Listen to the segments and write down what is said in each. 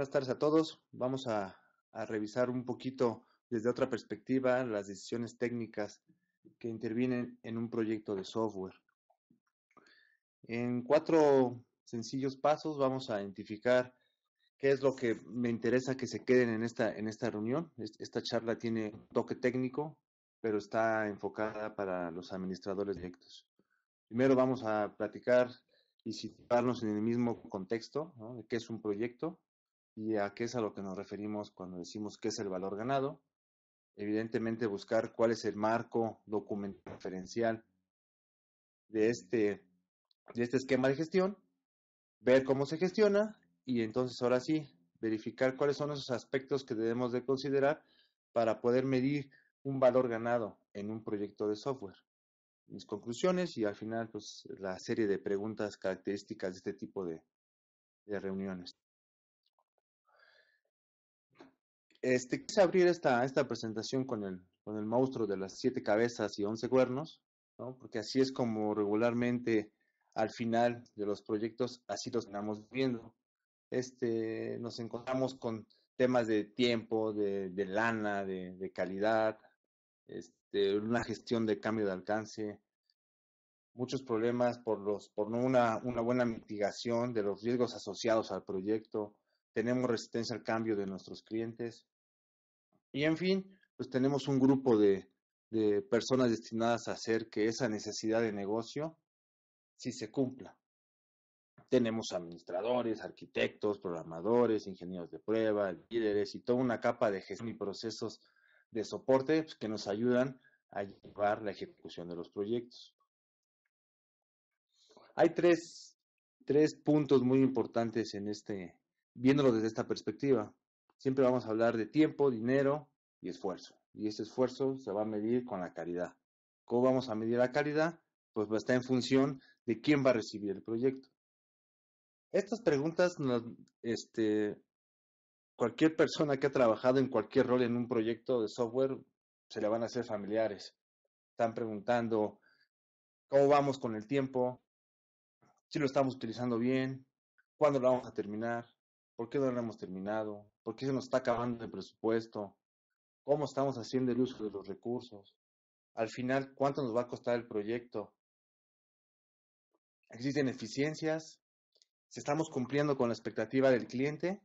buenas tardes a todos. Vamos a, revisar un poquito desde otra perspectiva las decisiones técnicas que intervienen en un proyecto de software. En cuatro sencillos pasos vamos a identificar qué es lo que me interesa que se queden en esta, en esta reunión. Esta charla tiene toque técnico, pero está enfocada para los administradores directos. Primero vamos a platicar y situarnos en el mismo contexto, de qué es un proyecto, ¿Y a qué es a lo que nos referimos cuando decimos qué es el valor ganado? Evidentemente buscar cuál es el marco documental referencial este, de este, esquema de gestión, ver cómo se gestiona y entonces ahora sí verificar cuáles son esos aspectos que debemos de considerar para poder medir un valor ganado en un proyecto de software. Mis conclusiones y al final pues la serie de preguntas características de este tipo de reuniones. Este, quise abrir esta, esta presentación con el, con el monstruo de las siete cabezas y once cuernos, ¿no? porque así es como regularmente al final de los proyectos, así los estamos viendo. Este, nos encontramos con temas de tiempo, de, lana, de, calidad, este, una gestión de cambio de alcance, muchos problemas por, los, por una, una buena mitigación de los riesgos asociados al proyecto, tenemos resistencia al cambio de nuestros clientes. Y en fin, pues tenemos un grupo de, personas destinadas a hacer que esa necesidad de negocio sí se cumpla. Tenemos administradores, arquitectos, programadores, ingenieros de prueba, líderes y toda una capa de gestión y procesos de soporte pues, que nos ayudan a llevar la ejecución de los proyectos. Hay tres, tres puntos muy importantes en este, viéndolo desde esta perspectiva. Siempre vamos a hablar de tiempo, dinero y esfuerzo. Y ese esfuerzo se va a medir con la calidad. ¿Cómo vamos a medir la calidad? Pues va a estar en función de quién va a recibir el proyecto. Estas preguntas, este, cualquier persona que ha trabajado en cualquier rol en un proyecto de software se le van a hacer familiares. Están preguntando cómo vamos con el tiempo, si lo estamos utilizando bien, cuándo lo vamos a terminar, ¿Por qué no lo hemos terminado? ¿Por qué se nos está acabando el presupuesto? ¿Cómo estamos haciendo el uso de los recursos? Al final, ¿cuánto nos va a costar el proyecto? ¿Existen eficiencias? ¿Se estamos cumpliendo con la expectativa del cliente?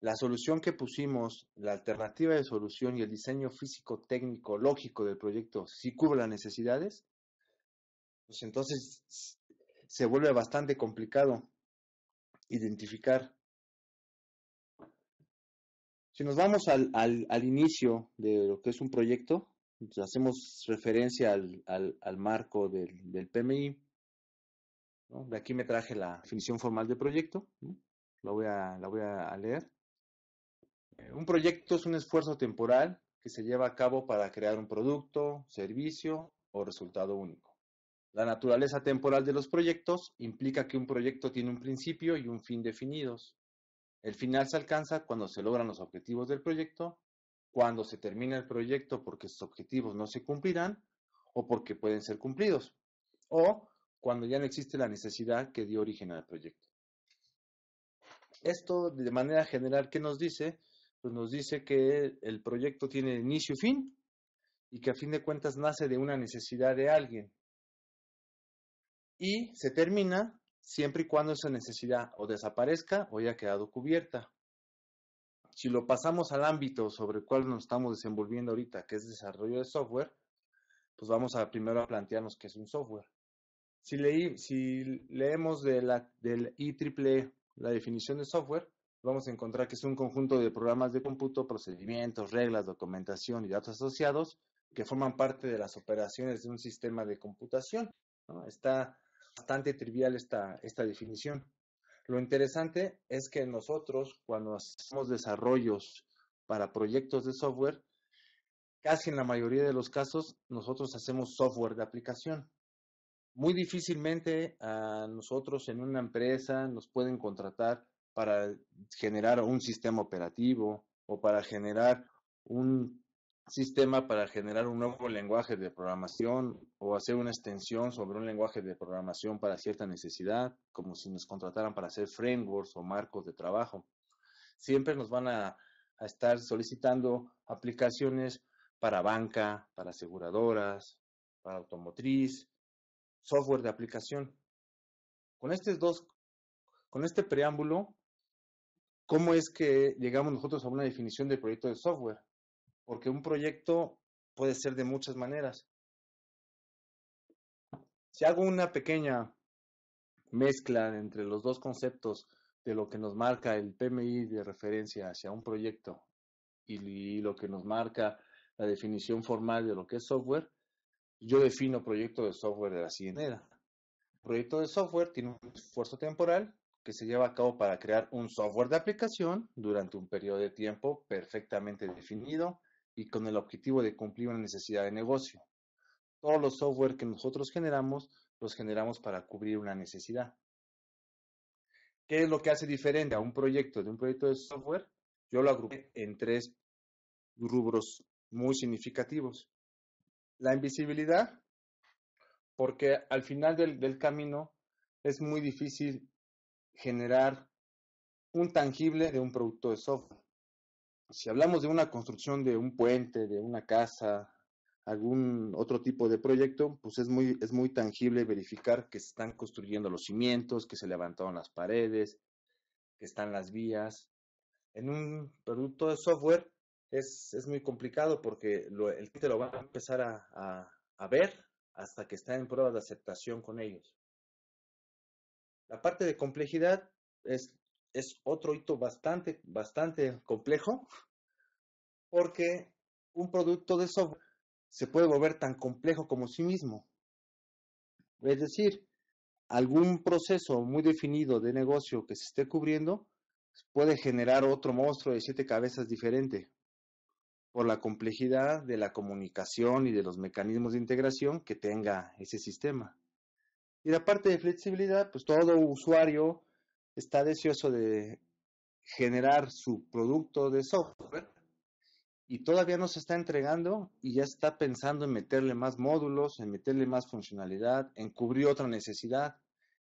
La solución que pusimos, la alternativa de solución y el diseño físico, técnico, lógico del proyecto, si ¿sí cubre las necesidades, pues entonces se vuelve bastante complicado identificar si nos vamos al, inicio de lo que es un proyecto, hacemos referencia al, marco del, del PMI. De aquí me traje la definición formal de proyecto. La, voy a, leer. Eh, un proyecto es un esfuerzo temporal que se lleva a cabo para crear un producto, servicio o resultado único. La naturaleza temporal de los proyectos implica que un proyecto tiene un principio y un fin definidos. El final se alcanza cuando se logran los objetivos del proyecto, cuando se termina el proyecto porque sus objetivos no se cumplirán o porque pueden ser cumplidos, o cuando ya no existe la necesidad que dio origen al proyecto. Esto de manera general, ¿qué nos dice? Pues nos dice que el proyecto tiene inicio y fin y que a fin de cuentas nace de una necesidad de alguien y se termina siempre y cuando esa necesidad o desaparezca o haya quedado cubierta. Si lo pasamos al ámbito sobre el cual nos estamos desenvolviendo ahorita, que es desarrollo de software, pues vamos a primero a plantearnos qué es un software. Si, si leemos de la, del IEEE e, la definición de software, vamos a encontrar que es un conjunto de programas de cómputo, procedimientos, reglas, documentación y datos asociados que forman parte de las operaciones de un sistema de computación. ¿no? Está bastante trivial esta, esta definición. Lo interesante es que nosotros, cuando hacemos desarrollos para proyectos de software, casi en la mayoría de los casos, nosotros hacemos software de aplicación. Muy difícilmente a nosotros en una empresa nos pueden contratar para generar un sistema operativo o para generar un sistema para generar un nuevo lenguaje de programación o hacer una extensión sobre un lenguaje de programación para cierta necesidad, como si nos contrataran para hacer frameworks o marcos de trabajo. Siempre nos van a, estar solicitando aplicaciones para banca, para aseguradoras, para automotriz, software de aplicación. Con estos dos, con este preámbulo, ¿cómo es que llegamos nosotros a una definición de proyecto de software? porque un proyecto puede ser de muchas maneras. Si hago una pequeña mezcla entre los dos conceptos de lo que nos marca el PMI de referencia hacia un proyecto y lo que nos marca la definición formal de lo que es software, yo defino proyecto de software de la siguiente manera. proyecto de software tiene un esfuerzo temporal que se lleva a cabo para crear un software de aplicación durante un periodo de tiempo perfectamente definido y con el objetivo de cumplir una necesidad de negocio. Todos los software que nosotros generamos, los generamos para cubrir una necesidad. ¿Qué es lo que hace diferente a un proyecto de un proyecto de software? Yo lo agrupé en tres rubros muy significativos. La invisibilidad, porque al final del camino es muy difícil generar un tangible de un producto de software si hablamos de una construcción de un puente, de una casa, algún otro tipo de proyecto, pues es muy, es muy tangible verificar que se están construyendo los cimientos, que se levantaron las paredes, que están las vías. En un producto de software es, es muy complicado porque el cliente lo va a empezar a, a, a ver hasta que está en prueba de aceptación con ellos. La parte de complejidad es es otro hito bastante, bastante complejo, porque un producto de software se puede volver tan complejo como sí mismo. Es decir, algún proceso muy definido de negocio que se esté cubriendo puede generar otro monstruo de siete cabezas diferente por la complejidad de la comunicación y de los mecanismos de integración que tenga ese sistema. Y la parte de flexibilidad, pues todo usuario está deseoso de generar su producto de software y todavía no se está entregando y ya está pensando en meterle más módulos, en meterle más funcionalidad, en cubrir otra necesidad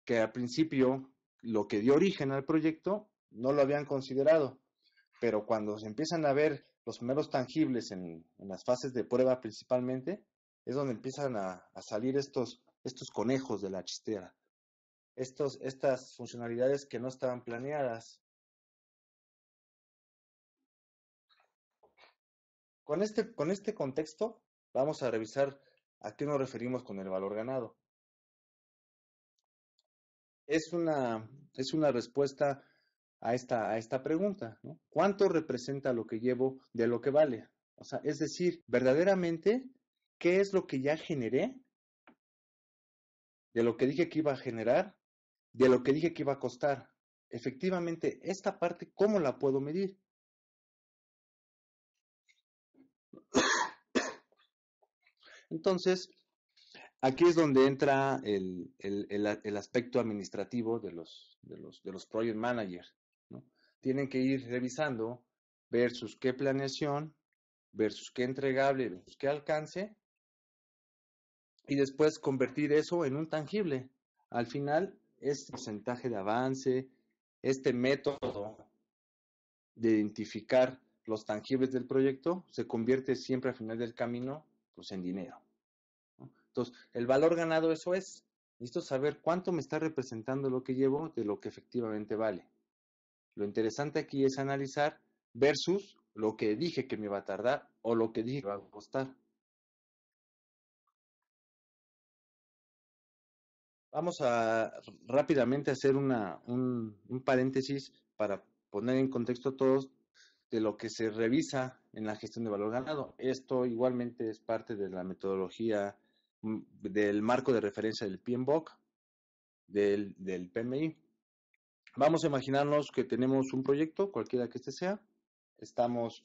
que al principio lo que dio origen al proyecto no lo habían considerado, pero cuando se empiezan a ver los primeros tangibles en, las fases de prueba principalmente, es donde empiezan a, a salir estos, estos conejos de la chistera estas funcionalidades que no estaban planeadas. Con este, con este contexto vamos a revisar a qué nos referimos con el valor ganado. Es una, es una respuesta a esta, a esta pregunta. ¿Cuánto representa lo que llevo de lo que vale? O sea, es decir, verdaderamente, ¿qué es lo que ya generé? De lo que dije que iba a generar de lo que dije que iba a costar. Efectivamente, esta parte, ¿cómo la puedo medir? Entonces, aquí es donde entra el, el, aspecto administrativo de los, de los, de los project managers. ¿no? Tienen que ir revisando versus qué planeación, versus qué entregable, versus qué alcance, y después convertir eso en un tangible. Al final, este porcentaje de avance, este método de identificar los tangibles del proyecto se convierte siempre al final del camino pues, en dinero. Entonces, el valor ganado eso es. Listo saber cuánto me está representando lo que llevo de lo que efectivamente vale. Lo interesante aquí es analizar versus lo que dije que me va a tardar o lo que dije que va a costar. Vamos a rápidamente hacer una, un, paréntesis para poner en contexto todos de lo que se revisa en la gestión de valor ganado. Esto igualmente es parte de la metodología mm, del marco de referencia del PMBOK, del, del PMI. Vamos a imaginarnos que tenemos un proyecto, cualquiera que este sea. Estamos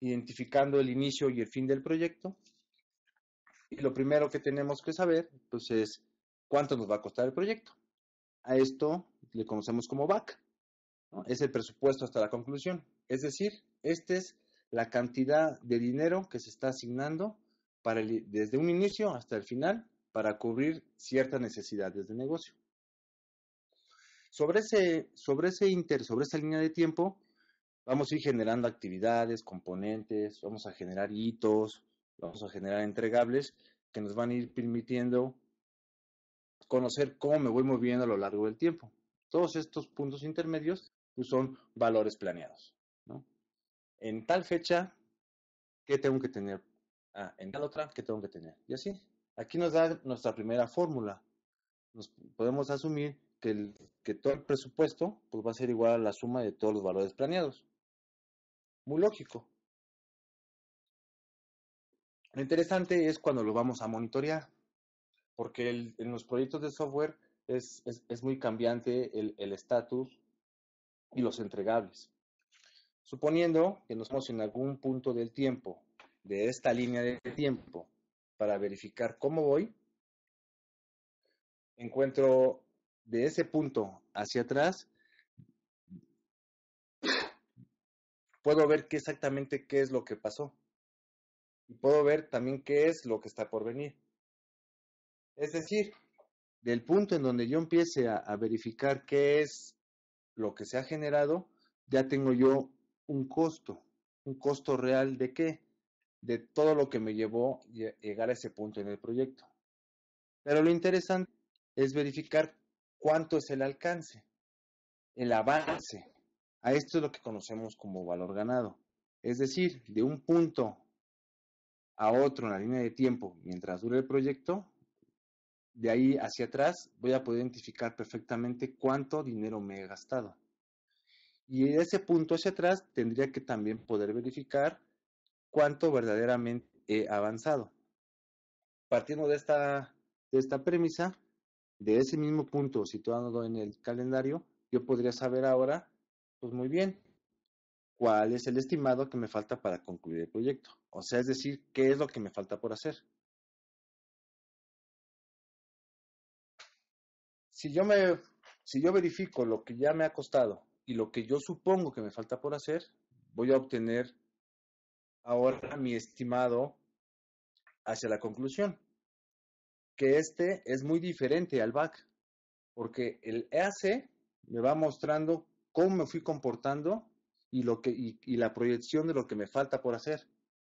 identificando el inicio y el fin del proyecto. Y lo primero que tenemos que saber, entonces pues, es ¿Cuánto nos va a costar el proyecto? A esto le conocemos como BAC. Es el presupuesto hasta la conclusión. Es decir, esta es la cantidad de dinero que se está asignando para desde un inicio hasta el final para cubrir ciertas necesidades de negocio. Sobre ese, sobre ese inter, sobre esa línea de tiempo, vamos a ir generando actividades, componentes, vamos a generar hitos, vamos a generar entregables que nos van a ir permitiendo conocer cómo me voy moviendo a lo largo del tiempo. Todos estos puntos intermedios pues, son valores planeados. En tal fecha, ¿qué tengo que tener? Ah, en tal otra, ¿qué tengo que tener? Y así. Aquí nos da nuestra primera fórmula. Nos podemos asumir que, el, que todo el presupuesto pues, va a ser igual a la suma de todos los valores planeados. Muy lógico. Lo interesante es cuando lo vamos a monitorear porque en los proyectos de software es, muy cambiante el estatus y los entregables. Suponiendo que nos vamos en algún punto del tiempo, de esta línea de tiempo, para verificar cómo voy, encuentro de ese punto hacia atrás, puedo ver qué exactamente qué es lo que pasó. Y puedo ver también qué es lo que está por venir. Es decir, del punto en donde yo empiece a, verificar qué es lo que se ha generado, ya tengo yo un costo, un costo real de qué, de todo lo que me llevó a llegar a ese punto en el proyecto. Pero lo interesante es verificar cuánto es el alcance, el avance. A esto es lo que conocemos como valor ganado. Es decir, de un punto a otro en la línea de tiempo mientras dure el proyecto, de ahí hacia atrás voy a poder identificar perfectamente cuánto dinero me he gastado. Y de ese punto hacia atrás tendría que también poder verificar cuánto verdaderamente he avanzado. Partiendo de esta, esta premisa, de ese mismo punto situándolo en el calendario, yo podría saber ahora, pues muy bien, cuál es el estimado que me falta para concluir el proyecto. O sea, es decir, qué es lo que me falta por hacer. si yo si yo verifico lo que ya me ha costado y lo que yo supongo que me falta por hacer, voy a obtener ahora mi estimado hacia la conclusión, que este es muy diferente al back, porque el EAC me va mostrando cómo me fui comportando y, lo que, y la proyección de lo que me falta por hacer,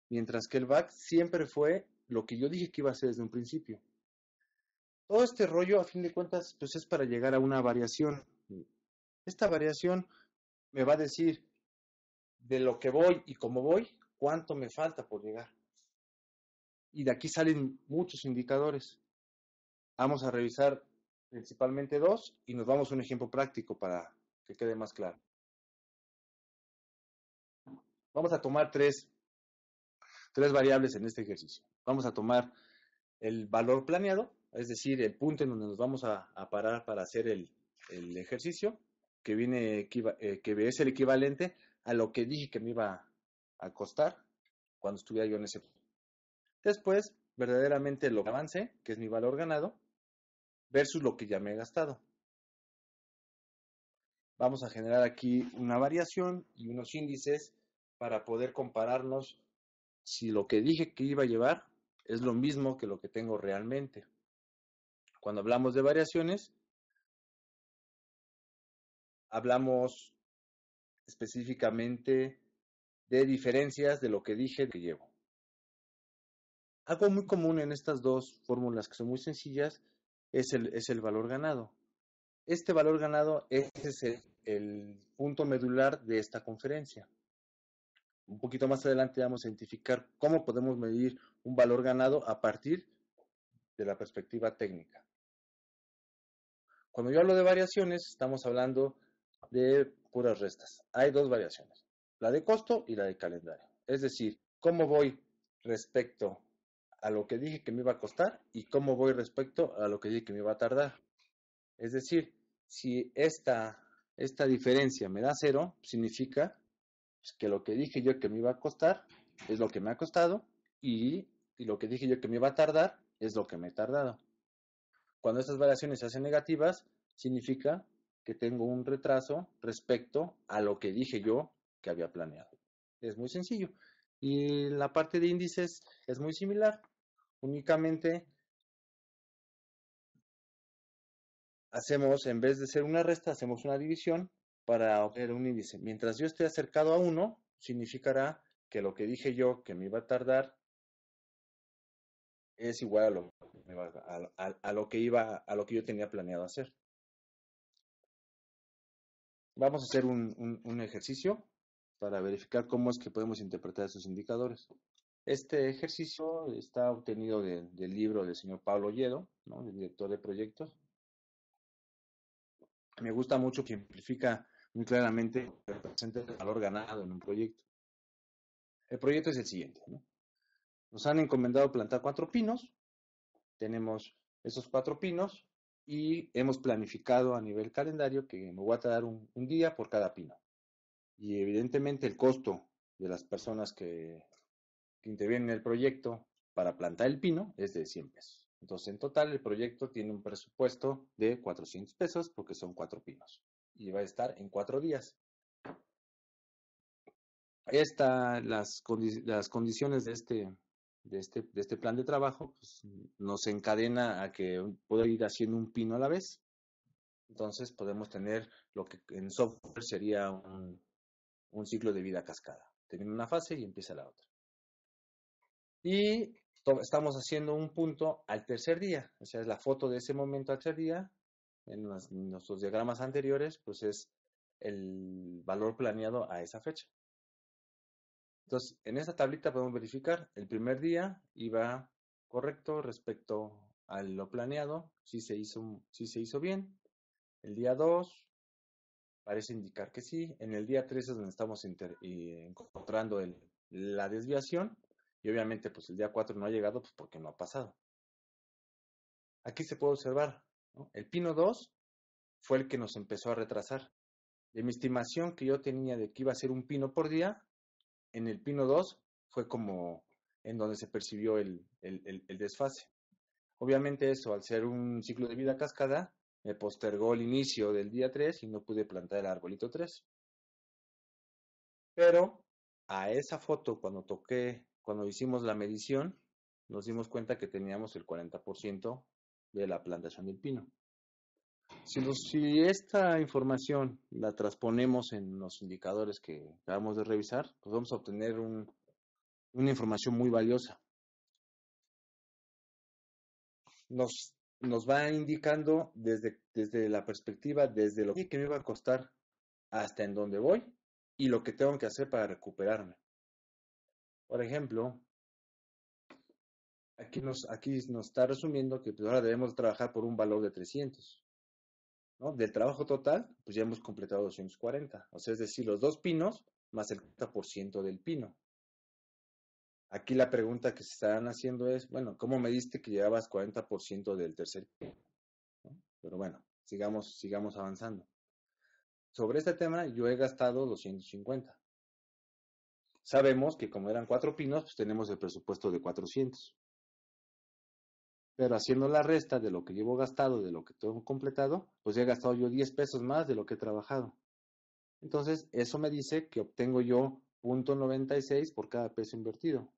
mientras que el back siempre fue lo que yo dije que iba a hacer desde un principio. Todo este rollo, a fin de cuentas, pues es para llegar a una variación. Esta variación me va a decir de lo que voy y cómo voy, cuánto me falta por llegar. Y de aquí salen muchos indicadores. Vamos a revisar principalmente dos y nos vamos a un ejemplo práctico para que quede más claro. Vamos a tomar tres, tres variables en este ejercicio. Vamos a tomar el valor planeado, es decir, el punto en donde nos vamos a, parar para hacer el, ejercicio, que, viene, eh, que es el equivalente a lo que dije que me iba a costar cuando estuviera yo en ese punto. Después, verdaderamente lo que avance, que es mi valor ganado, versus lo que ya me he gastado. Vamos a generar aquí una variación y unos índices para poder compararnos si lo que dije que iba a llevar es lo mismo que lo que tengo realmente. Cuando hablamos de variaciones, hablamos específicamente de diferencias de lo que dije que llevo. Algo muy común en estas dos fórmulas que son muy sencillas es el, valor ganado. Este valor ganado este es el punto medular de esta conferencia. Un poquito más adelante vamos a identificar cómo podemos medir un valor ganado a partir de la perspectiva técnica. Cuando yo hablo de variaciones, estamos hablando de puras restas. Hay dos variaciones, la de costo y la de calendario. Es decir, cómo voy respecto a lo que dije que me iba a costar y cómo voy respecto a lo que dije que me iba a tardar. Es decir, si esta, esta diferencia me da cero, significa pues, que lo que dije yo que me iba a costar es lo que me ha costado y, y lo que dije yo que me iba a tardar es lo que me he tardado. Cuando estas variaciones se hacen negativas, significa que tengo un retraso respecto a lo que dije yo que había planeado. Es muy sencillo. Y la parte de índices es muy similar. Únicamente hacemos, en vez de ser una resta, hacemos una división para obtener un índice. Mientras yo esté acercado a 1, significará que lo que dije yo que me iba a tardar es igual a lo, que iba, a lo que yo tenía planeado hacer. Vamos a hacer un, un, ejercicio para verificar cómo es que podemos interpretar esos indicadores. Este ejercicio está obtenido del libro del señor Pablo Lledo, el director de proyectos. Me gusta mucho que simplifica muy claramente el valor ganado en un proyecto. El proyecto es el siguiente. ¿no? Nos han encomendado plantar cuatro pinos, tenemos esos cuatro pinos y hemos planificado a nivel calendario que me voy a tardar un, día por cada pino. Y evidentemente el costo de las personas que, intervienen en el proyecto para plantar el pino es de 100 pesos. Entonces, en total, el proyecto tiene un presupuesto de 400 pesos porque son cuatro pinos y va a estar en cuatro días. Estas las, las condiciones de este, este, de este, plan de trabajo pues, nos encadena a que puedo ir haciendo un pino a la vez. Entonces podemos tener lo que en software sería un, ciclo de vida cascada. Termina una fase y empieza la otra. Y estamos haciendo un punto al tercer día. O sea, es la foto de ese momento al tercer día. en nuestros diagramas anteriores, pues es el valor planeado a esa fecha. Entonces, en esta tablita podemos verificar el primer día iba correcto respecto a lo planeado, si se hizo, si se hizo bien. El día 2 parece indicar que sí. En el día 3 es donde estamos encontrando la desviación. Y obviamente, pues el día 4 no ha llegado pues, porque no ha pasado. Aquí se puede observar, el pino 2 fue el que nos empezó a retrasar. De mi estimación que yo tenía de que iba a ser un pino por día, en el Pino 2 fue como en donde se percibió el, desfase. Obviamente eso, al ser un ciclo de vida cascada, me postergó el inicio del día 3 y no pude plantar el arbolito 3. Pero a esa foto, cuando toqué, cuando hicimos la medición, nos dimos cuenta que teníamos el 40% de la plantación del pino. Si, esta información la transponemos en los indicadores que acabamos de revisar, pues vamos a obtener una información muy valiosa. Nos, va indicando desde, la perspectiva, desde lo que me va a costar hasta en dónde voy y lo que tengo que hacer para recuperarme. Por ejemplo, aquí aquí nos está resumiendo que pues ahora debemos trabajar por un valor de 300. Del trabajo total, pues ya hemos completado 240. O sea, es decir, los dos pinos más el 30% del pino. Aquí la pregunta que se estarán haciendo es, bueno, ¿cómo me diste que llevabas 40% del tercer pino? Pero bueno, sigamos, sigamos avanzando. Sobre este tema yo he gastado 250. Sabemos que como eran cuatro pinos, pues tenemos el presupuesto de 400. Pero haciendo la resta de lo que llevo gastado, de lo que tengo completado, pues he gastado yo 10 pesos más de lo que he trabajado. Entonces, eso me dice que obtengo yo 0.96 por cada peso invertido.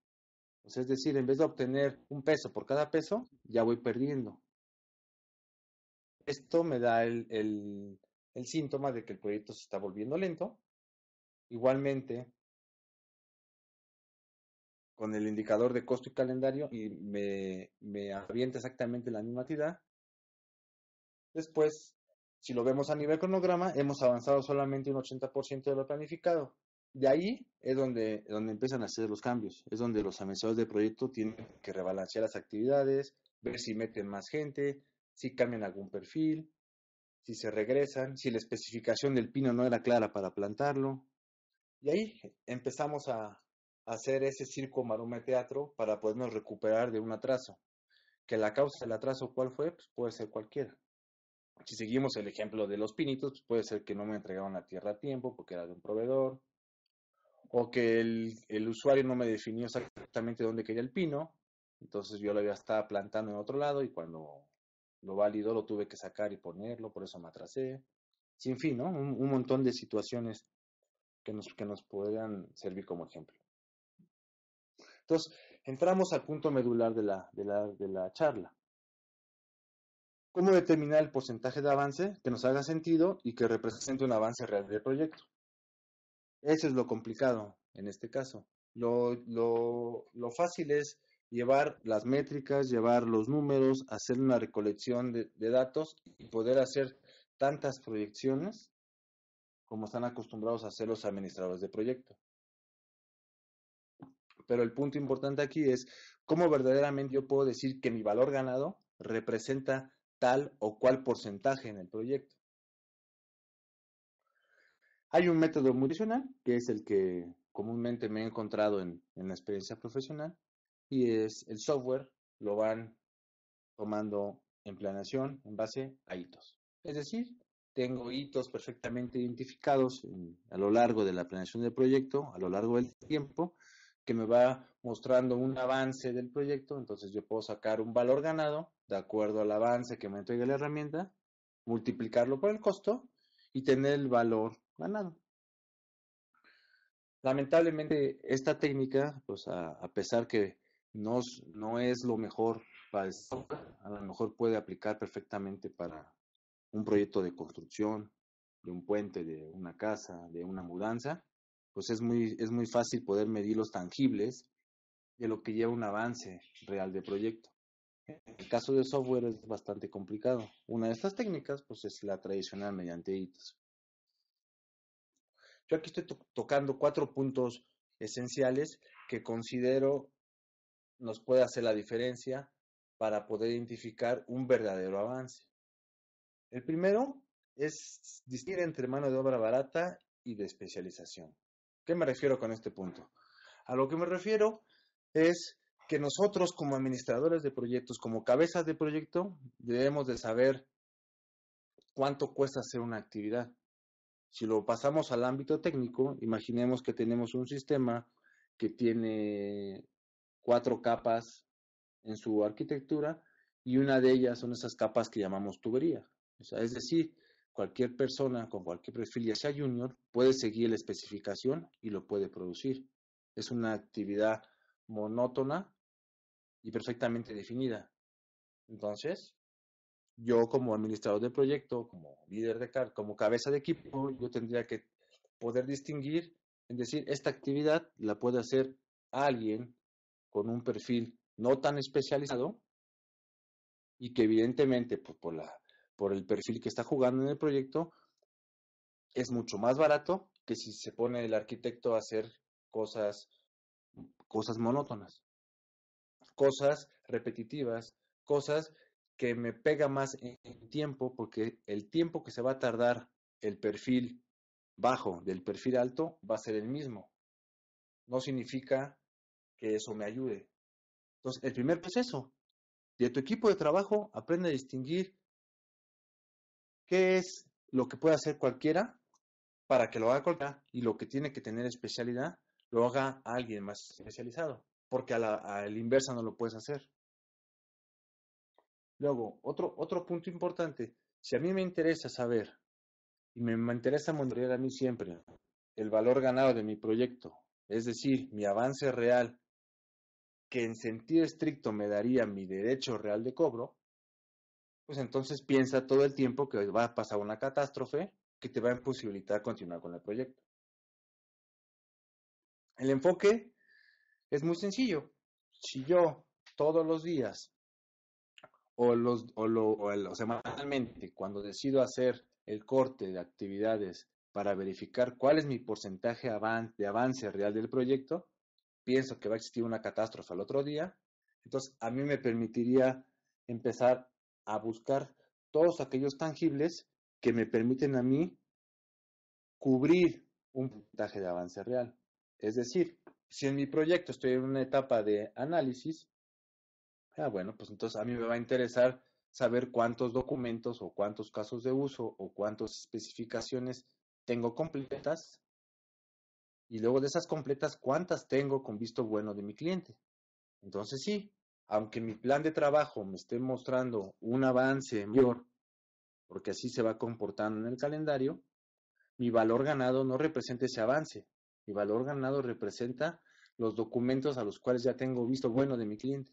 es decir, en vez de obtener un peso por cada peso, ya voy perdiendo. Esto me da el, el síntoma de que el proyecto se está volviendo lento. Igualmente, con el indicador de costo y calendario y me, me avienta exactamente la misma actividad. Después, si lo vemos a nivel cronograma, hemos avanzado solamente un 80% de lo planificado. De ahí es donde, donde empiezan a hacer los cambios, es donde los administradores de proyecto tienen que rebalancear las actividades, ver si meten más gente, si cambian algún perfil, si se regresan, si la especificación del pino no era clara para plantarlo. Y ahí empezamos a, hacer ese circo marume teatro para podernos recuperar de un atraso. Que la causa del atraso, ¿cuál fue? Pues, puede ser cualquiera. Si seguimos el ejemplo de los pinitos, pues, puede ser que no me entregaron la tierra a tiempo porque era de un proveedor, o que el, usuario no me definió exactamente dónde quería el pino, entonces yo lo había estado plantando en otro lado y cuando lo válido lo tuve que sacar y ponerlo, por eso me atrasé. Sin fin, ¿no? Un, montón de situaciones que nos, que nos podrían servir como ejemplo. Entonces, entramos al punto medular de la, charla. ¿Cómo determinar el porcentaje de avance que nos haga sentido y que represente un avance real del proyecto? Eso es lo complicado en este caso. Lo, fácil es llevar las métricas, llevar los números, hacer una recolección de, de, datos y poder hacer tantas proyecciones como están acostumbrados a hacer los administradores de proyecto pero el punto importante aquí es cómo verdaderamente yo puedo decir que mi valor ganado representa tal o cual porcentaje en el proyecto. Hay un método adicional que es el que comúnmente me he encontrado en, la experiencia profesional, y es el software, lo van tomando en planeación en base a hitos. Es decir, tengo hitos perfectamente identificados a lo largo de la planeación del proyecto, a lo largo del tiempo, que me va mostrando un avance del proyecto, entonces yo puedo sacar un valor ganado de acuerdo al avance que me entrega la herramienta, multiplicarlo por el costo y tener el valor ganado. Lamentablemente, esta técnica, pues a, pesar que no, no, es lo mejor para el a lo mejor puede aplicar perfectamente para un proyecto de construcción, de un puente, de una casa, de una mudanza, pues es muy, fácil poder medir los tangibles de lo que lleva un avance real de proyecto. En el caso de software es bastante complicado. Una de estas técnicas, pues es la tradicional mediante hitos. Yo aquí estoy tocando cuatro puntos esenciales que considero nos puede hacer la diferencia para poder identificar un verdadero avance. El primero es distinguir entre mano de obra barata y de especialización. ¿Qué me refiero con este punto? A lo que me refiero es que nosotros como administradores de proyectos, como cabezas de proyecto, debemos de saber cuánto cuesta hacer una actividad. Si lo pasamos al ámbito técnico, imaginemos que tenemos un sistema que tiene cuatro capas en su arquitectura y una de ellas son esas capas que llamamos tubería. O sea, es decir, cualquier persona con cualquier perfil, ya sea junior, puede seguir la especificación y lo puede producir. Es una actividad monótona y perfectamente definida. Entonces, yo como administrador de proyecto, como líder de CAR, como cabeza de equipo, yo tendría que poder distinguir, es decir, esta actividad la puede hacer alguien con un perfil no tan especializado y que evidentemente pues, por la por el perfil que está jugando en el proyecto, es mucho más barato que si se pone el arquitecto a hacer cosas, cosas monótonas, cosas repetitivas, cosas que me pega más en tiempo, porque el tiempo que se va a tardar el perfil bajo del perfil alto va a ser el mismo. No significa que eso me ayude. Entonces, el primer proceso de tu equipo de trabajo aprende a distinguir ¿Qué es lo que puede hacer cualquiera para que lo haga cualquiera y lo que tiene que tener especialidad lo haga alguien más especializado? Porque a la, inversa no lo puedes hacer. Luego, otro, otro punto importante, si a mí me interesa saber y me, me interesa monitorear a mí siempre el valor ganado de mi proyecto, es decir, mi avance real, que en sentido estricto me daría mi derecho real de cobro, pues entonces piensa todo el tiempo que va a pasar una catástrofe que te va a imposibilitar continuar con el proyecto. El enfoque es muy sencillo. Si yo todos los días o, los, o, lo, o, semanalmente, cuando decido hacer el corte de actividades para verificar cuál es mi porcentaje de avance real del proyecto, pienso que va a existir una catástrofe al otro día, entonces a mí me permitiría empezar a buscar todos aquellos tangibles que me permiten a mí cubrir un puntaje de avance real. Es decir, si en mi proyecto estoy en una etapa de análisis, ah, bueno, pues entonces a mí me va a interesar saber cuántos documentos o cuántos casos de uso o cuántas especificaciones tengo completas y luego de esas completas cuántas tengo con visto bueno de mi cliente. Entonces sí, aunque mi plan de trabajo me esté mostrando un avance mayor, porque así se va comportando en el calendario, mi valor ganado no representa ese avance. Mi valor ganado representa los documentos a los cuales ya tengo visto bueno de mi cliente.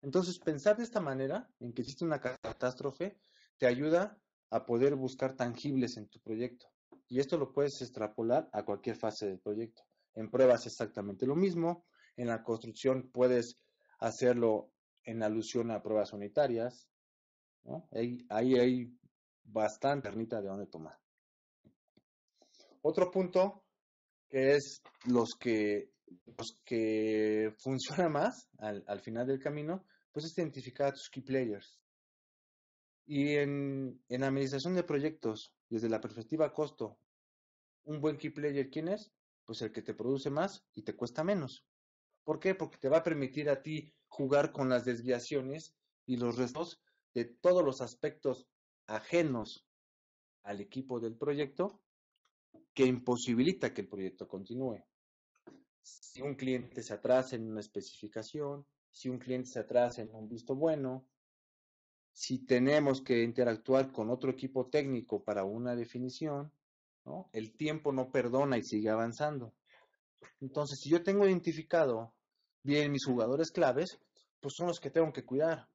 Entonces, pensar de esta manera, en que existe una catástrofe, te ayuda a poder buscar tangibles en tu proyecto. Y esto lo puedes extrapolar a cualquier fase del proyecto. En pruebas exactamente lo mismo, en la construcción puedes hacerlo en alusión a pruebas unitarias. Ahí, hay bastante carnita de dónde tomar. Otro punto que es los que, los que funciona más al, final del camino, pues es identificar a tus key players. Y en, en administración de proyectos, desde la perspectiva costo, un buen key player, ¿quién es? Pues el que te produce más y te cuesta menos. ¿Por qué? Porque te va a permitir a ti jugar con las desviaciones y los restos de todos los aspectos ajenos al equipo del proyecto que imposibilita que el proyecto continúe. Si un cliente se atrasa en una especificación, si un cliente se atrasa en un visto bueno, si tenemos que interactuar con otro equipo técnico para una definición, el tiempo no perdona y sigue avanzando. Entonces, si yo tengo identificado bien mis jugadores claves, pues son los que tengo que cuidar.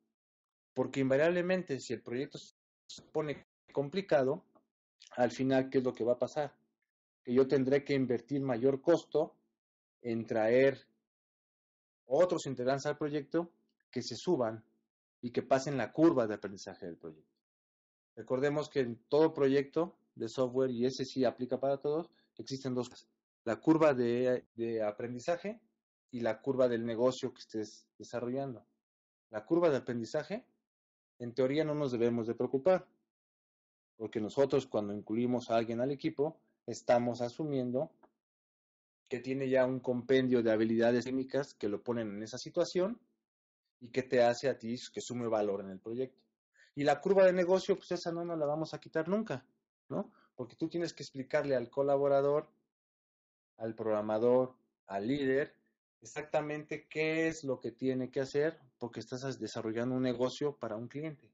Porque invariablemente, si el proyecto se pone complicado, al final, ¿qué es lo que va a pasar? Que yo tendré que invertir mayor costo en traer otros integrantes al proyecto que se suban y que pasen la curva de aprendizaje del proyecto. Recordemos que en todo proyecto de software, y ese sí aplica para todos, existen dos cosas la curva de, aprendizaje y la curva del negocio que estés desarrollando. La curva de aprendizaje, en teoría no nos debemos de preocupar, porque nosotros cuando incluimos a alguien al equipo, estamos asumiendo que tiene ya un compendio de habilidades técnicas que lo ponen en esa situación y que te hace a ti que sume valor en el proyecto. Y la curva de negocio, pues esa no nos la vamos a quitar nunca, ¿no? Porque tú tienes que explicarle al colaborador al programador, al líder, exactamente qué es lo que tiene que hacer porque estás desarrollando un negocio para un cliente.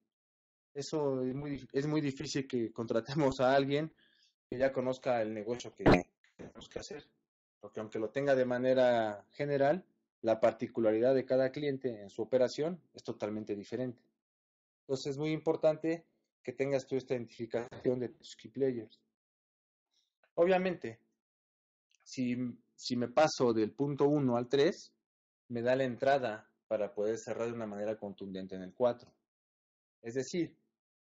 Eso es muy, es muy difícil que contratemos a alguien que ya conozca el negocio que tenemos que hacer. Porque aunque lo tenga de manera general, la particularidad de cada cliente en su operación es totalmente diferente. Entonces es muy importante que tengas tú esta identificación de tus key players. Obviamente, si, me paso del punto 1 al 3, me da la entrada para poder cerrar de una manera contundente en el 4. Es decir,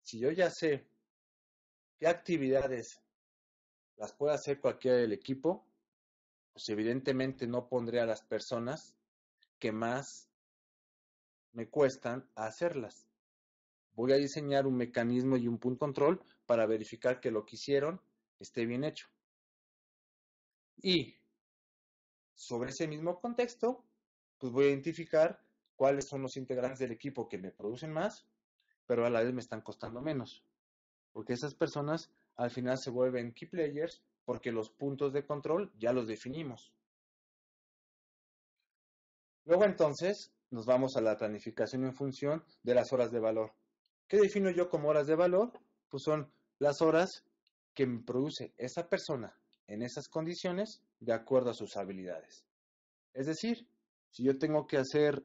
si yo ya sé qué actividades las puede hacer cualquiera del equipo, pues evidentemente no pondré a las personas que más me cuestan hacerlas. Voy a diseñar un mecanismo y un punto control para verificar que lo que hicieron esté bien hecho. Y sobre ese mismo contexto, pues voy a identificar cuáles son los integrantes del equipo que me producen más, pero a la vez me están costando menos. Porque esas personas al final se vuelven key players porque los puntos de control ya los definimos. Luego entonces nos vamos a la planificación en función de las horas de valor. ¿Qué defino yo como horas de valor? Pues son las horas que me produce esa persona en esas condiciones de acuerdo a sus habilidades. Es decir, si yo tengo que hacer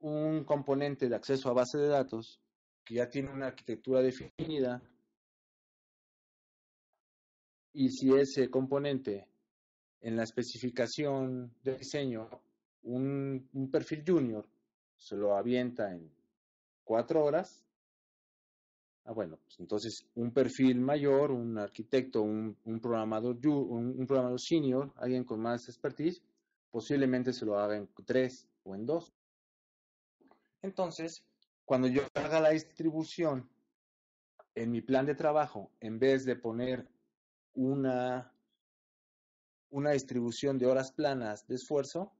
un componente de acceso a base de datos que ya tiene una arquitectura definida y si ese componente en la especificación de diseño un, un perfil junior se lo avienta en cuatro horas, Ah, bueno, pues entonces un perfil mayor, un arquitecto, un, programador, senior, alguien con más expertise, posiblemente se lo haga en tres o en dos. Entonces, cuando yo haga la distribución en mi plan de trabajo, en vez de poner una, una distribución de horas planas de esfuerzo,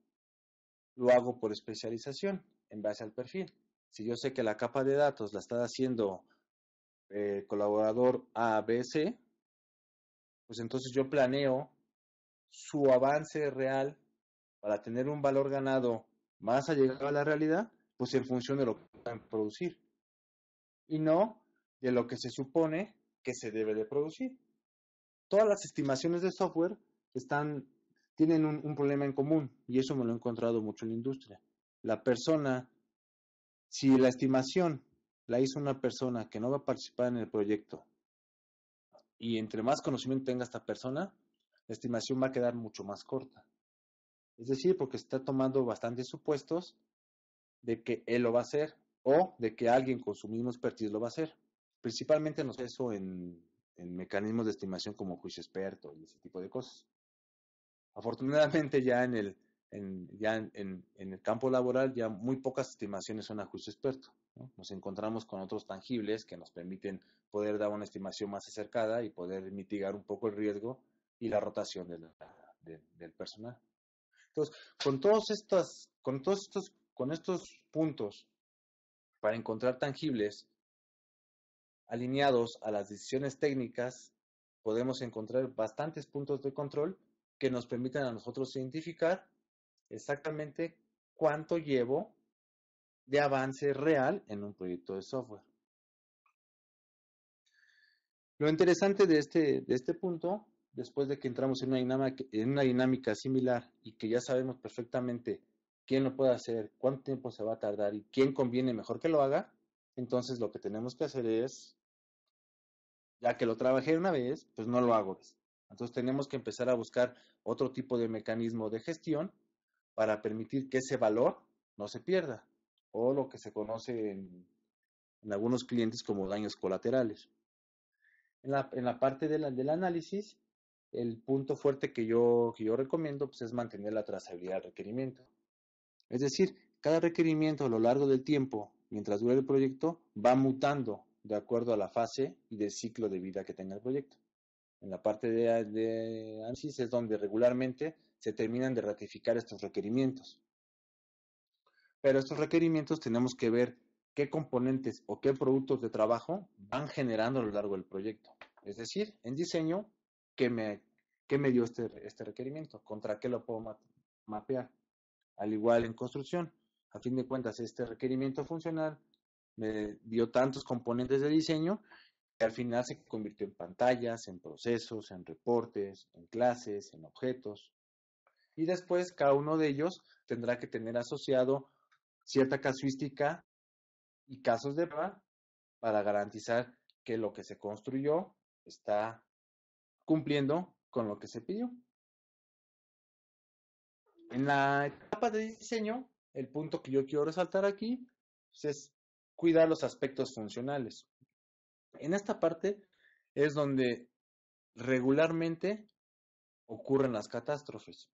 lo hago por especialización en base al perfil. Si yo sé que la capa de datos la está haciendo eh, colaborador ABC, pues entonces yo planeo su avance real para tener un valor ganado más allegado a la realidad, pues en función de lo que pueden producir y no de lo que se supone que se debe de producir. Todas las estimaciones de software están, tienen un, un problema en común y eso me lo he encontrado mucho en la industria. La persona, si la estimación la hizo una persona que no va a participar en el proyecto y entre más conocimiento tenga esta persona, la estimación va a quedar mucho más corta. Es decir, porque está tomando bastantes supuestos de que él lo va a hacer o de que alguien con su mismo expertise lo va a hacer. Principalmente nos eso en, en mecanismos de estimación como juicio experto y ese tipo de cosas. Afortunadamente ya en el en, ya en, en, el campo laboral ya muy pocas estimaciones son a expertos. experto. Nos encontramos con otros tangibles que nos permiten poder dar una estimación más acercada y poder mitigar un poco el riesgo y la rotación del personal. Entonces, con todos estas, con todos estos, con estos puntos para encontrar tangibles alineados a las decisiones técnicas, podemos encontrar bastantes puntos de control que nos permitan a nosotros identificar exactamente cuánto llevo de avance real en un proyecto de software. Lo interesante de este, de este punto, después de que entramos en una, en una dinámica similar y que ya sabemos perfectamente quién lo puede hacer, cuánto tiempo se va a tardar y quién conviene mejor que lo haga, entonces lo que tenemos que hacer es, ya que lo trabajé una vez, pues no lo hago. Entonces tenemos que empezar a buscar otro tipo de mecanismo de gestión para permitir que ese valor no se pierda o lo que se conoce en, algunos clientes como daños colaterales. En la, parte del análisis, el punto fuerte que yo, yo recomiendo pues, es mantener la trazabilidad del requerimiento. Es decir, cada requerimiento a lo largo del tiempo, mientras dure el proyecto, va mutando de acuerdo a la fase y del ciclo de vida que tenga el proyecto. En la parte de análisis es donde regularmente se terminan de ratificar estos requerimientos. Pero estos requerimientos tenemos que ver qué componentes o qué productos de trabajo van generando a lo largo del proyecto. Es decir, en diseño, ¿qué me, dio este, este requerimiento? ¿Contra qué lo puedo mapear? Al igual en construcción, a fin de cuentas, este requerimiento funcional me dio tantos componentes de diseño que al final se convirtió en pantallas, en procesos, en reportes, en clases, en objetos y después cada uno de ellos tendrá que tener asociado cierta casuística y casos de prueba para garantizar que lo que se construyó está cumpliendo con lo que se pidió. En la etapa de diseño, el punto que yo quiero resaltar aquí pues, es cuidar los aspectos funcionales. En esta parte es donde regularmente ocurren las catástrofes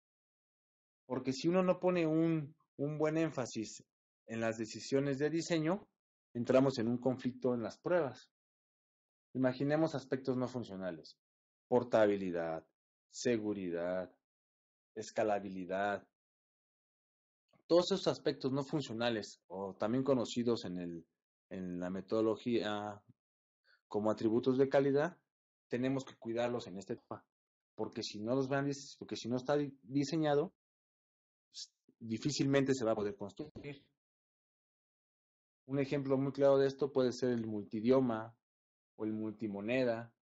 porque si uno no pone un, buen énfasis en las decisiones de diseño, entramos en un conflicto en las pruebas. Imaginemos aspectos no funcionales, portabilidad, seguridad, escalabilidad. Todos esos aspectos no funcionales, o también conocidos en, el, en la metodología como atributos de calidad, tenemos que cuidarlos en este etapa. porque si no los porque si no está diseñado, difícilmente se va a poder construir. Un ejemplo muy claro de esto puede ser el multidioma o el multimoneda.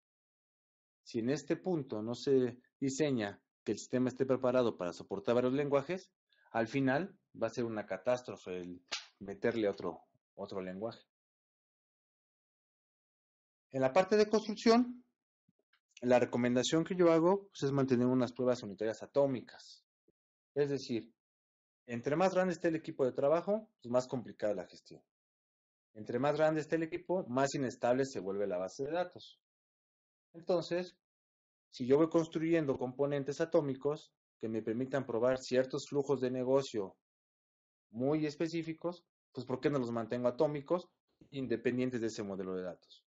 Si en este punto no se diseña que el sistema esté preparado para soportar varios lenguajes, al final va a ser una catástrofe el meterle otro, otro lenguaje. En la parte de construcción, la recomendación que yo hago pues, es mantener unas pruebas unitarias atómicas. Es decir, entre más grande esté el equipo de trabajo, pues más complicada la gestión. Entre más grande esté el equipo, más inestable se vuelve la base de datos. Entonces, si yo voy construyendo componentes atómicos que me permitan probar ciertos flujos de negocio muy específicos, pues ¿por qué no los mantengo atómicos independientes de ese modelo de datos?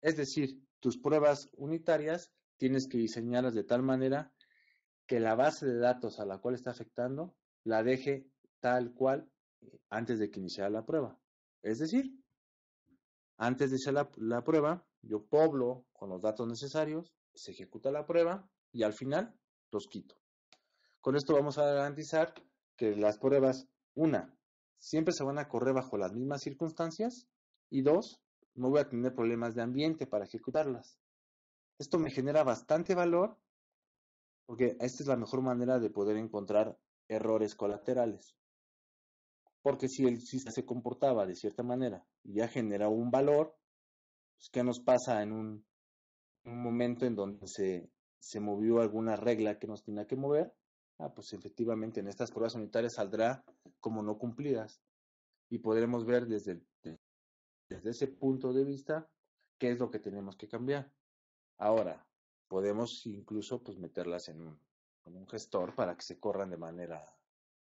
Es decir, tus pruebas unitarias tienes que diseñarlas de tal manera que la base de datos a la cual está afectando la deje tal cual eh, antes de que iniciara la prueba. Es decir, antes de iniciar la, la prueba, yo poblo con los datos necesarios, se ejecuta la prueba y al final los quito. Con esto vamos a garantizar que las pruebas, una, siempre se van a correr bajo las mismas circunstancias y dos, no voy a tener problemas de ambiente para ejecutarlas. Esto me genera bastante valor porque esta es la mejor manera de poder encontrar errores colaterales. Porque si el si se comportaba de cierta manera y ya generaba un valor, pues, ¿qué nos pasa en un, un momento en donde se, se, movió alguna regla que nos tenía que mover? Ah, pues efectivamente en estas pruebas unitarias saldrá como no cumplidas y podremos ver desde, desde ese punto de vista qué es lo que tenemos que cambiar. Ahora, podemos incluso pues meterlas en un, con un gestor para que se corran de manera,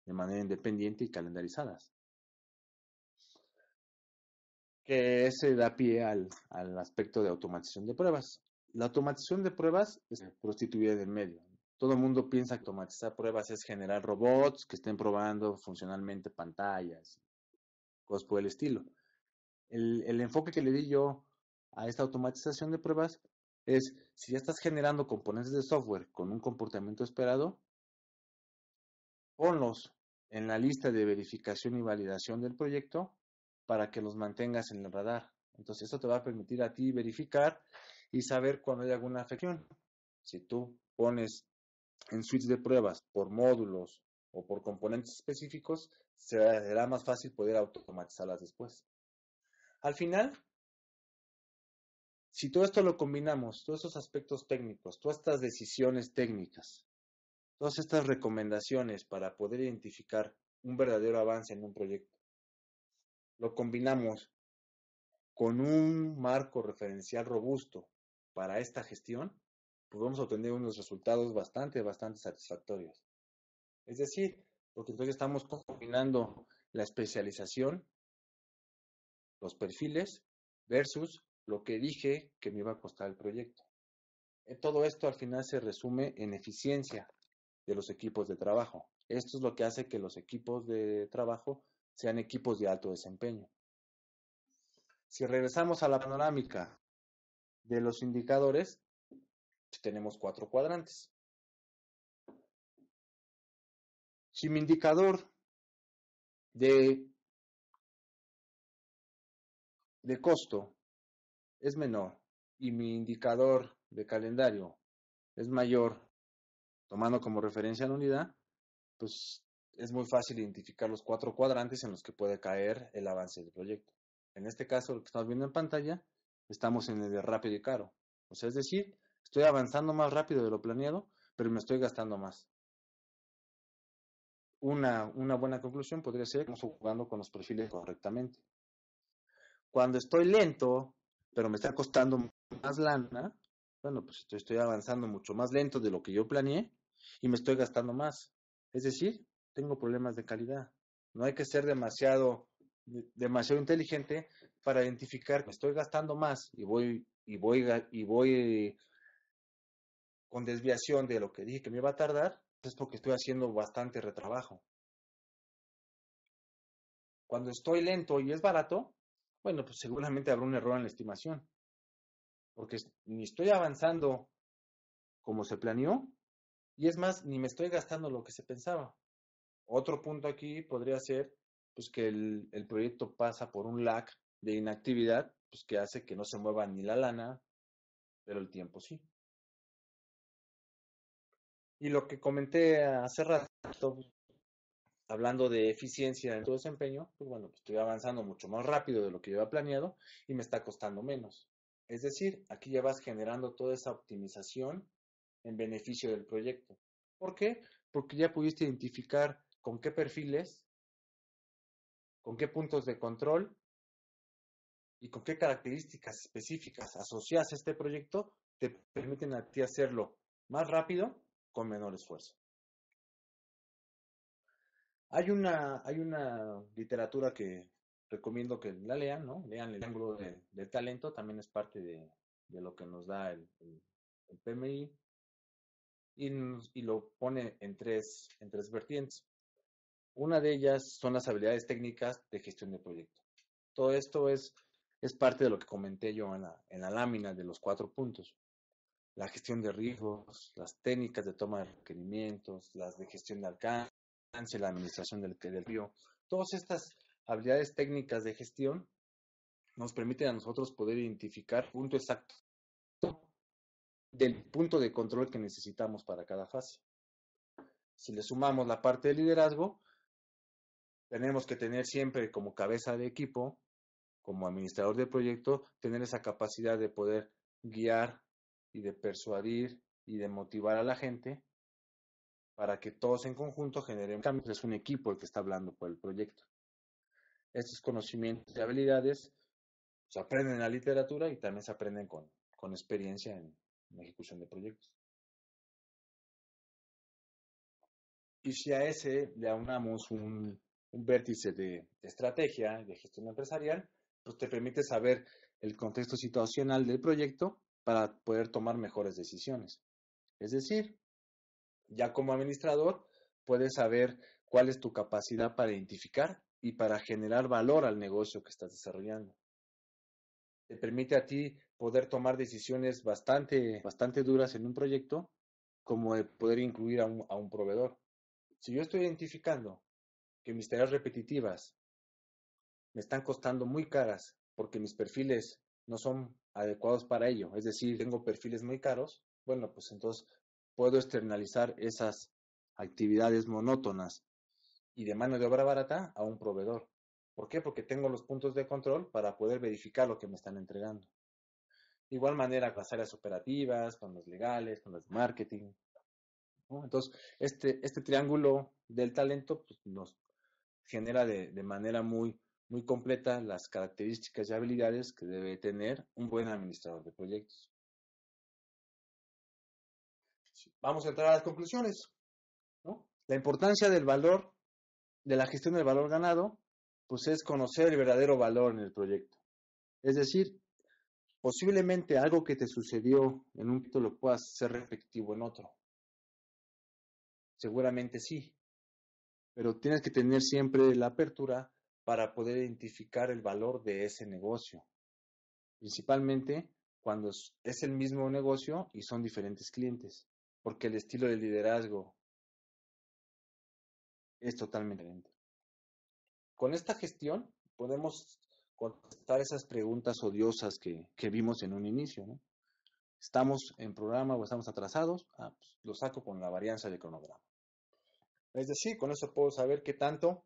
de manera independiente y calendarizadas. Que se da pie al, aspecto de automatización de pruebas. La automatización de pruebas es prostituida del medio. Todo el mundo piensa que automatizar pruebas es generar robots que estén probando funcionalmente pantallas, cosas por el estilo. El, el enfoque que le di yo a esta automatización de pruebas es, si ya estás generando componentes de software con un comportamiento esperado, ponlos en la lista de verificación y validación del proyecto para que los mantengas en el radar. Entonces, eso te va a permitir a ti verificar y saber cuando hay alguna afección. Si tú pones en suites de pruebas por módulos o por componentes específicos, será más fácil poder automatizarlas después. Al final, si todo esto lo combinamos, todos esos aspectos técnicos, todas estas decisiones técnicas, todas estas recomendaciones para poder identificar un verdadero avance en un proyecto, lo combinamos con un marco referencial robusto para esta gestión, podemos pues obtener unos resultados bastante, bastante satisfactorios. Es decir, porque entonces estamos combinando la especialización, los perfiles, versus lo que dije que me iba a costar el proyecto. Eh, todo esto al final se resume en eficiencia de los equipos de trabajo. Esto es lo que hace que los equipos de trabajo sean equipos de alto desempeño. Si regresamos a la panorámica de los indicadores, tenemos cuatro cuadrantes. Si mi indicador de, de costo es menor y mi indicador de calendario es mayor, tomando como referencia la unidad, pues es muy fácil identificar los cuatro cuadrantes en los que puede caer el avance del proyecto. En este caso, lo que estamos viendo en pantalla, estamos en el de rápido y caro. O sea, es decir, estoy avanzando más rápido de lo planeado, pero me estoy gastando más. Una, una buena conclusión podría ser que estamos jugando con los perfiles correctamente. Cuando estoy lento pero me está costando más lana, bueno, pues estoy avanzando mucho más lento de lo que yo planeé y me estoy gastando más. Es decir, tengo problemas de calidad. No hay que ser demasiado, demasiado inteligente para identificar que me estoy gastando más y voy, y voy, y voy con desviación de lo que dije que me iba a tardar, es porque estoy haciendo bastante retrabajo. Cuando estoy lento y es barato, bueno, pues seguramente habrá un error en la estimación, porque ni estoy avanzando como se planeó, y es más, ni me estoy gastando lo que se pensaba. Otro punto aquí podría ser pues que el, proyecto pasa por un lag de inactividad, pues que hace que no se mueva ni la lana, pero el tiempo sí. Y lo que comenté hace rato, hablando de eficiencia en tu desempeño, pues bueno, pues estoy avanzando mucho más rápido de lo que yo había planeado y me está costando menos. Es decir, aquí ya vas generando toda esa optimización en beneficio del proyecto. ¿Por qué? Porque ya pudiste identificar con qué perfiles, con qué puntos de control y con qué características específicas asocias a este proyecto te permiten a ti hacerlo más rápido con menor esfuerzo. Hay una, hay una literatura que recomiendo que la lean, ¿no? Lean el ángulo de, talento, también es parte de, de, lo que nos da el, PMI y, lo pone en tres, en tres vertientes. Una de ellas son las habilidades técnicas de gestión de proyecto. Todo esto es, es parte de lo que comenté yo en la lámina de los cuatro puntos. La gestión de riesgos, las técnicas de toma de requerimientos, las de gestión de alcance, la administración del, del río. Todas estas habilidades técnicas de gestión nos permiten a nosotros poder identificar punto exacto del punto de control que necesitamos para cada fase. Si le sumamos la parte de liderazgo, tenemos que tener siempre como cabeza de equipo, como administrador de proyecto, tener esa capacidad de poder guiar y de persuadir y de motivar a la gente para que todos en conjunto generemos cambios. Es un equipo el que está hablando por el proyecto. Estos conocimientos y habilidades se aprenden en la literatura y también se aprenden con, experiencia en, en ejecución de proyectos. Y si a ese le aunamos un, vértice de estrategia, de gestión empresarial, pues te permite saber el contexto situacional del proyecto para poder tomar mejores decisiones. Es decir, ya como administrador, puedes saber cuál es tu capacidad para identificar y para generar valor al negocio que estás desarrollando. Te permite a ti poder tomar decisiones bastante, bastante duras en un proyecto, como poder incluir a un proveedor. Si yo estoy identificando que mis tareas repetitivas me están costando muy caras porque mis perfiles no son adecuados para ello, es decir, tengo perfiles muy caros, bueno, pues entonces puedo externalizar esas actividades monótonas y de mano de obra barata a un proveedor. ¿Por qué? Porque tengo los puntos de control para poder verificar lo que me están entregando. De igual manera, con las áreas operativas, con las legales, con de marketing. Entonces, este, este triángulo del talento pues, nos genera de, de, manera muy, muy completa las características y habilidades que debe tener un buen administrador de proyectos. vamos a entrar a las conclusiones. La importancia del valor, de la gestión del valor ganado, pues es conocer el verdadero valor en el proyecto. Es decir, posiblemente algo que te sucedió en un proyecto lo puedas ser efectivo en otro. Seguramente sí, pero tienes que tener siempre la apertura para poder identificar el valor de ese negocio. Principalmente cuando es el mismo negocio y son diferentes clientes porque el estilo de liderazgo es totalmente diferente. Con esta gestión podemos contestar esas preguntas odiosas que, vimos en un inicio. Estamos en programa o estamos atrasados, ah, pues, lo saco con la varianza de cronograma. Es decir, con eso puedo saber qué tanto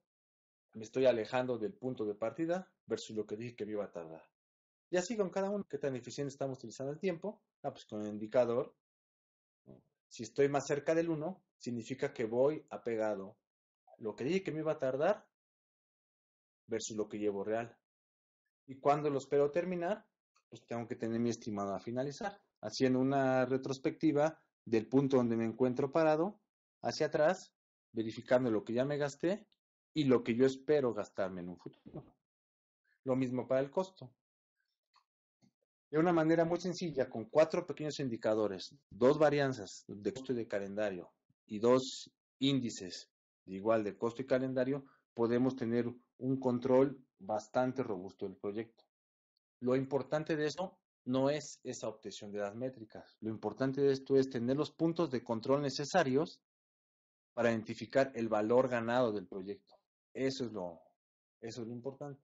me estoy alejando del punto de partida versus lo que dije que iba a tardar. Y así con cada uno, qué tan eficiente estamos utilizando el tiempo. Ah, pues con el indicador si estoy más cerca del 1, significa que voy apegado a lo que dije que me iba a tardar versus lo que llevo real. Y cuando lo espero terminar, pues tengo que tener mi estimado a finalizar, haciendo una retrospectiva del punto donde me encuentro parado hacia atrás, verificando lo que ya me gasté y lo que yo espero gastarme en un futuro. Lo mismo para el costo de una manera muy sencilla, con cuatro pequeños indicadores, dos varianzas de costo y de calendario y dos índices de igual de costo y calendario, podemos tener un control bastante robusto del proyecto. Lo importante de esto no es esa obtención de las métricas. Lo importante de esto es tener los puntos de control necesarios para identificar el valor ganado del proyecto. Eso es lo, eso es lo importante.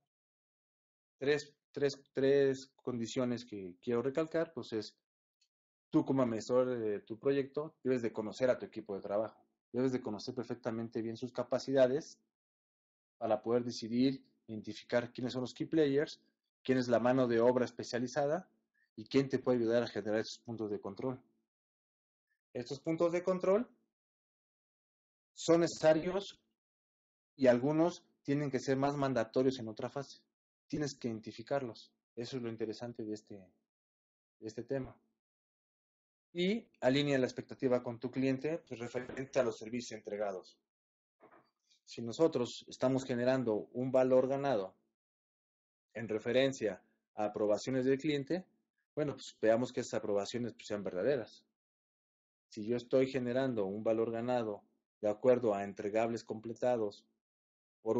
Tres, tres, condiciones que quiero recalcar, pues es, tú como administrador de tu proyecto, debes de conocer a tu equipo de trabajo, debes de conocer perfectamente bien sus capacidades para poder decidir, identificar quiénes son los key players, quién es la mano de obra especializada y quién te puede ayudar a generar esos puntos de control. Estos puntos de control son necesarios y algunos tienen que ser más mandatorios en otra fase tienes que identificarlos. Eso es lo interesante de este, este tema. Y alinea la expectativa con tu cliente pues, referente a los servicios entregados. Si nosotros estamos generando un valor ganado en referencia a aprobaciones del cliente, bueno, pues veamos que esas aprobaciones pues, sean verdaderas. Si yo estoy generando un valor ganado de acuerdo a entregables completados por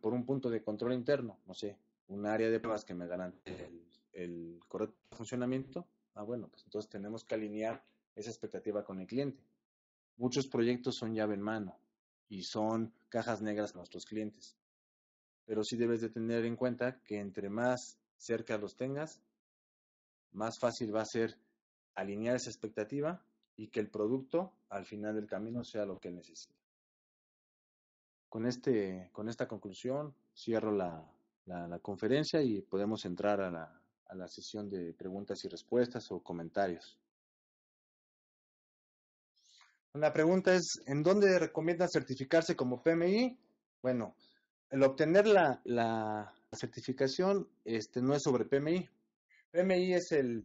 por un punto de control interno, no sé, un área de pruebas que me garantice el, correcto funcionamiento, ah, bueno, pues entonces tenemos que alinear esa expectativa con el cliente. Muchos proyectos son llave en mano y son cajas negras nuestros clientes. Pero sí debes de tener en cuenta que entre más cerca los tengas, más fácil va a ser alinear esa expectativa y que el producto al final del camino sea lo que necesita. Con, este, con esta conclusión cierro la, la, conferencia y podemos entrar a la, sesión de preguntas y respuestas o comentarios. La pregunta es, ¿en dónde recomienda certificarse como PMI? Bueno, el obtener la, la certificación este, no es sobre PMI. PMI es el,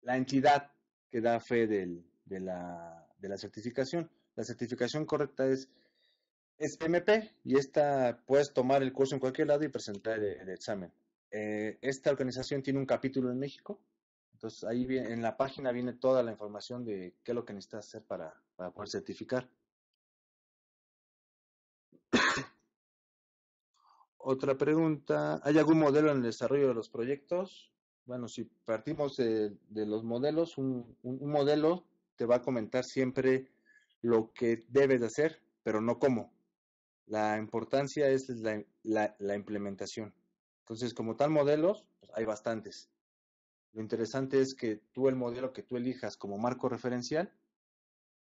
la entidad que da fe del, de, la, de la certificación. La certificación correcta es es MP y esta puedes tomar el curso en cualquier lado y presentar el, examen. Eh, esta organización tiene un capítulo en México, entonces ahí en la página viene toda la información de qué es lo que necesitas hacer para, poder certificar. Otra pregunta, ¿hay algún modelo en el desarrollo de los proyectos? Bueno, si partimos de, los modelos, un, un modelo te va a comentar siempre lo que debes de hacer, pero no cómo. La importancia es la, la, implementación. Entonces, como tal modelos, pues, hay bastantes. Lo interesante es que tú el modelo que tú elijas como marco referencial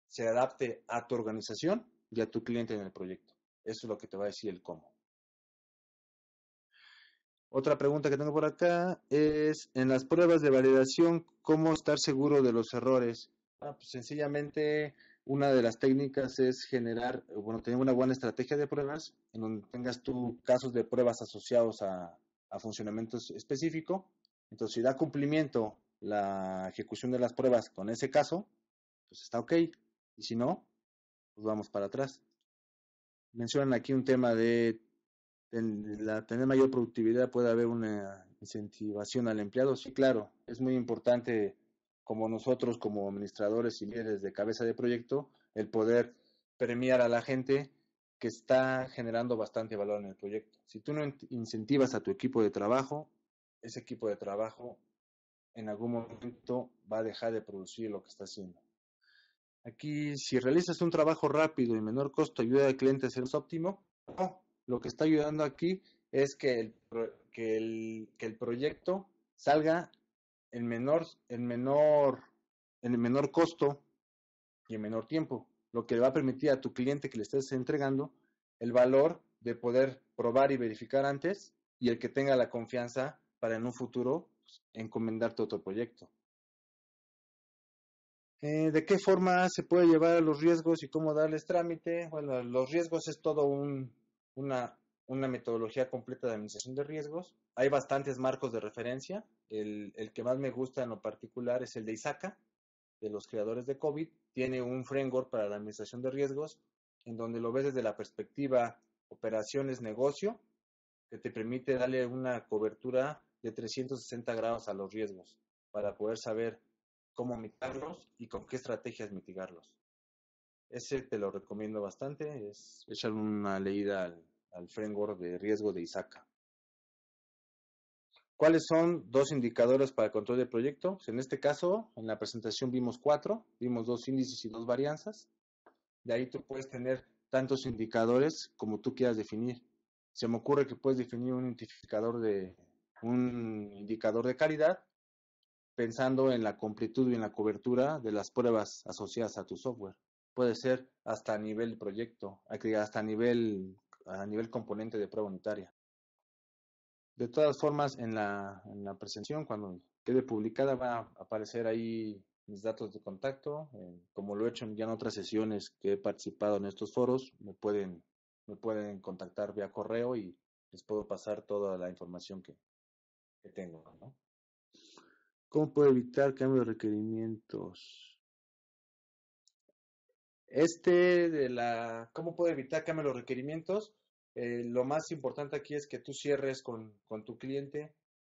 se adapte a tu organización y a tu cliente en el proyecto. Eso es lo que te va a decir el cómo. Otra pregunta que tengo por acá es, en las pruebas de validación, ¿cómo estar seguro de los errores? Ah, pues sencillamente una de las técnicas es generar, eh, bueno, tener una buena estrategia de pruebas, en donde tengas tú casos de pruebas asociados a, a funcionamientos específico. Entonces, si da cumplimiento la ejecución de las pruebas con ese caso, pues está ok. Y si no, pues vamos para atrás. Mencionan aquí un tema de tener mayor productividad puede haber una incentivación al empleado. Sí, claro, es muy importante como nosotros como administradores y líderes de cabeza de proyecto, el poder premiar a la gente que está generando bastante valor en el proyecto. Si tú no incentivas a tu equipo de trabajo, ese equipo de trabajo en algún momento va a dejar de producir lo que está haciendo. Aquí, si realizas un trabajo rápido y menor costo, ayuda al cliente a ser más óptimo. lo que está ayudando aquí es que el, que el, que el proyecto salga el menor, menor, el menor costo y el menor tiempo, lo que le va a permitir a tu cliente que le estés entregando el valor de poder probar y verificar antes y el que tenga la confianza para en un futuro pues, encomendarte otro proyecto. Eh, ¿De qué forma se puede llevar a los riesgos y cómo darles trámite? Bueno, los riesgos es todo un, una, una metodología completa de administración de riesgos. Hay bastantes marcos de referencia. El, el, que más me gusta en lo particular es el de ISACA, de los creadores de COVID. Tiene un framework para la administración de riesgos en donde lo ves desde la perspectiva operaciones negocio, que te permite darle una cobertura de 360 grados a los riesgos para poder saber cómo mitigarlos y con qué estrategias mitigarlos. Ese te lo recomiendo bastante, es echar una leída al, al framework de riesgo de ISACA. ¿Cuáles son dos indicadores para el control de proyecto? Pues, en este caso, en la presentación vimos cuatro, vimos dos índices y dos varianzas. De ahí tú puedes tener tantos indicadores como tú quieras definir. Se me ocurre que puedes definir un identificador de un indicador de calidad pensando en la completud y en la cobertura de las pruebas asociadas a tu software. Puede ser hasta nivel proyecto, hasta nivel a nivel componente de prueba unitaria. De todas formas, en la, presentación, cuando quede publicada, va a aparecer ahí mis datos de contacto. Eh, como lo he hecho ya en otras sesiones que he participado en estos foros, me pueden, me pueden contactar vía correo y les puedo pasar toda la información que, tengo. ¿Cómo puedo evitar cambios de requerimientos? Este de la, ¿cómo puedo evitar cambios de los requerimientos? Eh, lo más importante aquí es que tú cierres con, tu cliente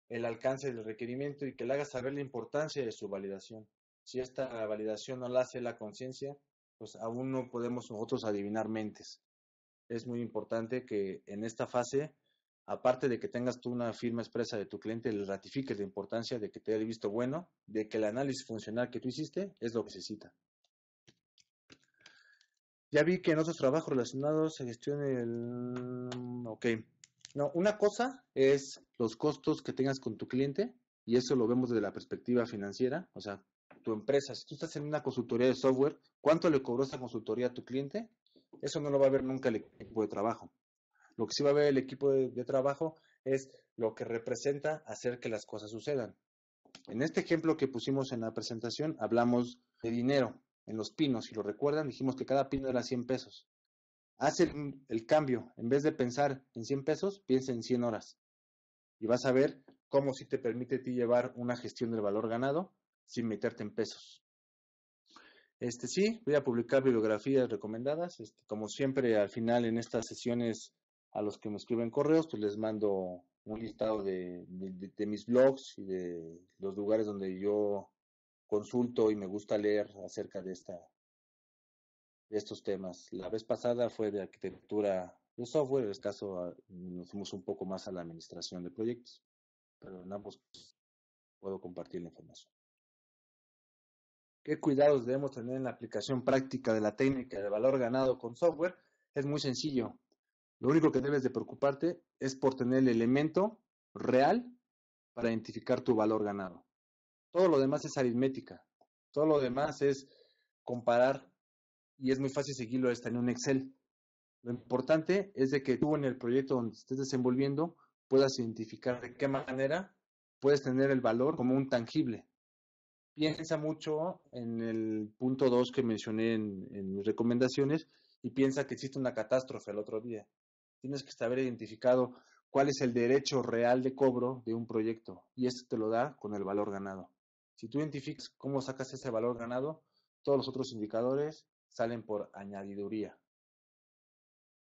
el alcance del requerimiento y que le hagas saber la importancia de su validación. Si esta validación no la hace la conciencia, pues aún no podemos nosotros adivinar mentes. Es muy importante que en esta fase, aparte de que tengas tú una firma expresa de tu cliente, le ratifiques la importancia de que te haya visto bueno, de que el análisis funcional que tú hiciste es lo que se necesita. Ya vi que en otros trabajos relacionados se gestiona el... Mm, ok. No, una cosa es los costos que tengas con tu cliente y eso lo vemos desde la perspectiva financiera, o sea, tu empresa, si tú estás en una consultoría de software, ¿cuánto le cobró esa consultoría a tu cliente? Eso no lo va a ver nunca el equipo de trabajo. Lo que sí va a ver el equipo de, de trabajo es lo que representa hacer que las cosas sucedan. En este ejemplo que pusimos en la presentación, hablamos de dinero en los pinos, si lo recuerdan, dijimos que cada pino era 100 pesos. Haz el, cambio, en vez de pensar en 100 pesos, piensa en 100 horas. Y vas a ver cómo si sí te permite ti llevar una gestión del valor ganado sin meterte en pesos. Este sí, voy a publicar bibliografías recomendadas. Este, como siempre, al final en estas sesiones a los que me escriben correos, pues, les mando un listado de mis blogs y de los lugares donde yo consulto y me gusta leer acerca de, esta, de estos temas. La vez pasada fue de arquitectura de software, en este caso ah, nos fuimos un poco más a la administración de proyectos, pero en ambos puedo compartir la información. ¿Qué cuidados debemos tener en la aplicación práctica de la técnica de valor ganado con software? Es muy sencillo. Lo único que debes de preocuparte es por tener el elemento real para identificar tu valor ganado. Todo lo demás es aritmética. Todo lo demás es comparar y es muy fácil seguirlo hasta en un Excel. Lo importante es de que tú en el proyecto donde estés desenvolviendo puedas identificar de qué manera puedes tener el valor como un tangible. Piensa mucho en el punto 2 que mencioné en, mis recomendaciones y piensa que existe una catástrofe el otro día. Tienes que haber identificado cuál es el derecho real de cobro de un proyecto y esto te lo da con el valor ganado. Si tú identificas cómo sacas ese valor ganado, todos los otros indicadores salen por añadiduría.